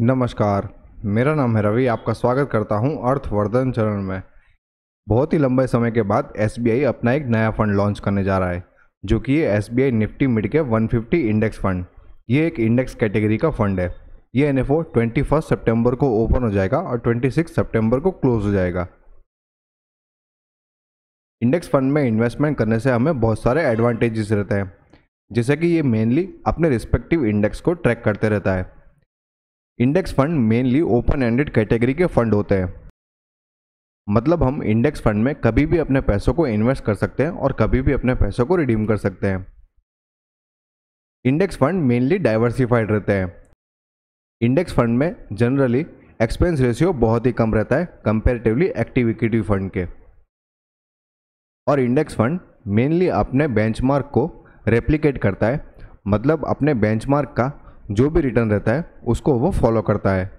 नमस्कार मेरा नाम है रवि आपका स्वागत करता हूं अर्थवर्धन चरण में बहुत ही लंबे समय के बाद एस अपना एक नया फंड लॉन्च करने जा रहा है जो कि ये एस निफ्टी मिड के वन इंडेक्स फंड ये एक इंडेक्स कैटेगरी का फंड है ये N F O twenty first September को ओपन हो जाएगा और ट्वेंटी सिक्स सेप्टेम्बर को क्लोज हो जाएगा इंडेक्स फंड में इन्वेस्टमेंट करने से हमें बहुत सारे एडवांटेजेस रहते हैं जैसे कि ये मेनली अपने रिस्पेक्टिव इंडेक्स को ट्रैक करते रहता है index fund mainly open ended category के फंड होते हैं मतलब हम इंडेक्स फंड में कभी भी अपने पैसों को इन्वेस्ट कर सकते हैं और कभी भी अपने पैसों को रिडीम कर सकते हैं इंडेक्स फंड मेनली डाइवर्सिफाइड रहते हैं इंडेक्स फंड में जनरली एक्सपेंस रेशियो बहुत ही कम रहता है कंपेरेटिवली एक्टिव इक्विटी फंड के और इंडेक्स फंड मेनली अपने बेंचमार्क को रेप्लिकेट करता है मतलब अपने बेंचमार्क का जो भी रिटर्न रहता है उसको वो फॉलो करता है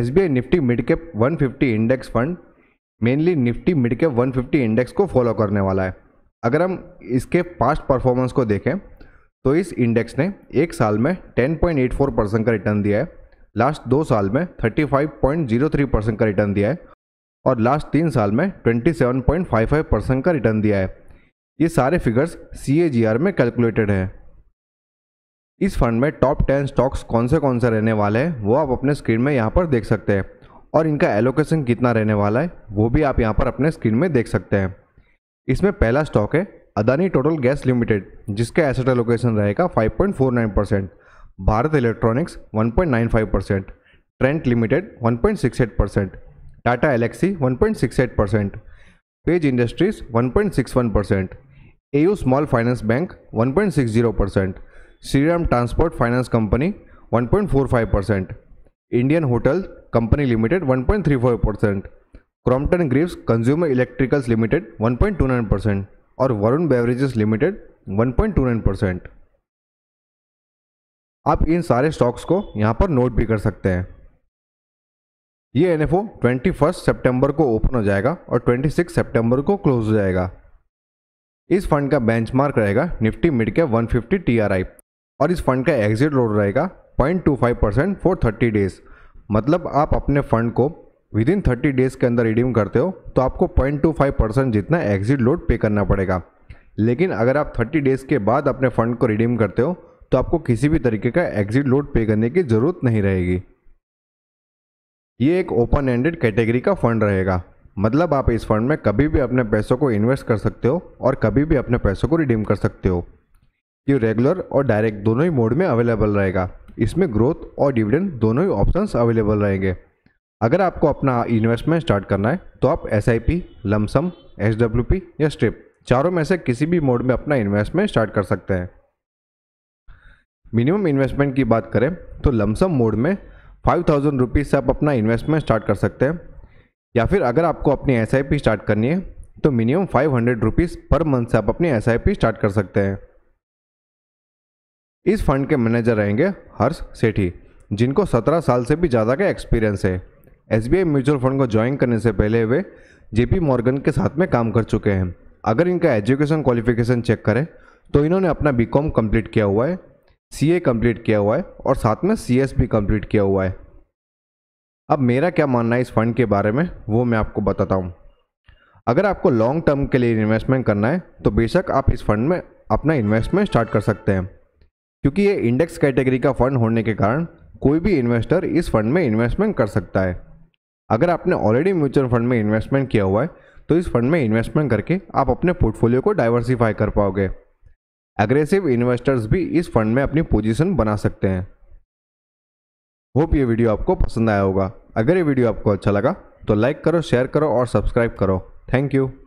S B I Nifty mid cap one index fund mainly Nifty mid cap one index को फॉलो करने वाला है अगर हम इसके पास्ट परफॉर्मेंस को देखें तो इस इंडेक्स ने एक साल में 10.84 परसेंट का रिटर्न दिया है लास्ट दो साल में 35.03 परसेंट का रिटर्न दिया है और लास्ट तीन साल में 27.55 परसेंट का रिटर्न दिया है ये सारे फिगर्स सी में कैलकुलेटेड हैं इस फंड में टॉप टेन स्टॉक्स कौन से कौन से रहने वाले हैं वो आप अपने स्क्रीन में यहाँ पर देख सकते हैं और इनका एलोकेशन कितना रहने वाला है वो भी आप यहाँ पर अपने स्क्रीन में देख सकते हैं इसमें पहला स्टॉक है अदानी टोटल गैस लिमिटेड जिसका एसेट एलोकेशन रहेगा 5.49 percent Bharat electronics 1.95 percent Trent limited 1.68 percent Tata Elxsi 1.68 percent Page industries 1.61 percent AU small finance bank 1.60 percent Shri Ram transport finance company 1.45 percent Indian hotel company limited 1.34 percent Crompton Greaves consumer electricals limited 1.29 percent और Varun beverages limited 1.29 percent आप इन सारे stocks को यहाँ पर note भी कर सकते हैं ये N F O twenty first September को ओपन हो जाएगा और ट्वेंटी सिक्स सेप्टेम्बर को क्लोज हो जाएगा इस फंड का बेंचमार्क रहेगा निफ्टी मिड के 150 टीआरआई और इस फंड का एग्जिट लोड रहेगा point two five percent for thirty days मतलब आप अपने फंड को विद इन थर्टी डेज के अंदर रिडीम करते हो तो आपको पॉइंट टू फाइव परसेंट जितना एग्जिट लोड पे करना पड़ेगा लेकिन अगर आप थर्टी डेज़ के बाद अपने फ़ंड को रिडीम करते हो तो आपको किसी भी तरीके का एग्जिट लोड पे करने की ज़रूरत नहीं रहेगी ये एक ओपन एंडेड कैटेगरी का फ़ंड रहेगा मतलब आप इस फंड में कभी भी अपने पैसों को इन्वेस्ट कर सकते हो और कभी भी अपने पैसों को रिडीम कर सकते हो ये रेगुलर और डायरेक्ट दोनों ही मोड में अवेलेबल रहेगा इसमें ग्रोथ और डिविडेंड दोनों ही ऑप्शंस अवेलेबल रहेंगे अगर आपको अपना इन्वेस्टमेंट स्टार्ट करना है तो आप S I P lump sum S W P या स्ट्रिप चारों में से किसी भी मोड में अपना इन्वेस्टमेंट स्टार्ट कर सकते हैं मिनिमम इन्वेस्टमेंट की बात करें तो लमसम मोड में फाइव थाउजेंड रुपीज़ से आप अपना इन्वेस्टमेंट स्टार्ट कर सकते हैं या फिर अगर आपको अपनी एस स्टार्ट करनी है तो minimum five hundred rupees per month से आप अपनी एस स्टार्ट कर सकते हैं इस फंड के मैनेजर रहेंगे हर्ष सेठी जिनको 17 साल से भी ज़्यादा का एक्सपीरियंस है एस म्यूचुअल फंड को ज्वाइन करने से पहले वे जेपी मॉर्गन के साथ में काम कर चुके हैं अगर इनका एजुकेशन क्वालिफिकेशन चेक करें तो इन्होंने अपना बी कॉम कम्प्लीट किया हुआ है सी ए कम्प्लीट किया हुआ है और साथ में सी एस कम्प्लीट किया हुआ है अब मेरा क्या मानना है इस फंड के बारे में वो मैं आपको बताता हूँ अगर आपको लॉन्ग टर्म के लिए इन्वेस्टमेंट करना है तो बेशक आप इस फंड में अपना इन्वेस्टमेंट स्टार्ट कर सकते हैं क्योंकि ये इंडेक्स कैटेगरी का फंड होने के कारण कोई भी इन्वेस्टर इस फंड में इन्वेस्टमेंट कर सकता है अगर आपने ऑलरेडी म्यूचुअल फंड में इन्वेस्टमेंट किया हुआ है तो इस फंड में इन्वेस्टमेंट करके आप अपने पोर्टफोलियो को डाइवर्सिफाई कर पाओगे एग्रेसिव इन्वेस्टर्स भी इस फंड में अपनी पोजीशन बना सकते हैं होप ये वीडियो आपको पसंद आया होगा अगर ये वीडियो आपको अच्छा लगा तो लाइक करो शेयर करो और सब्सक्राइब करो थैंक यू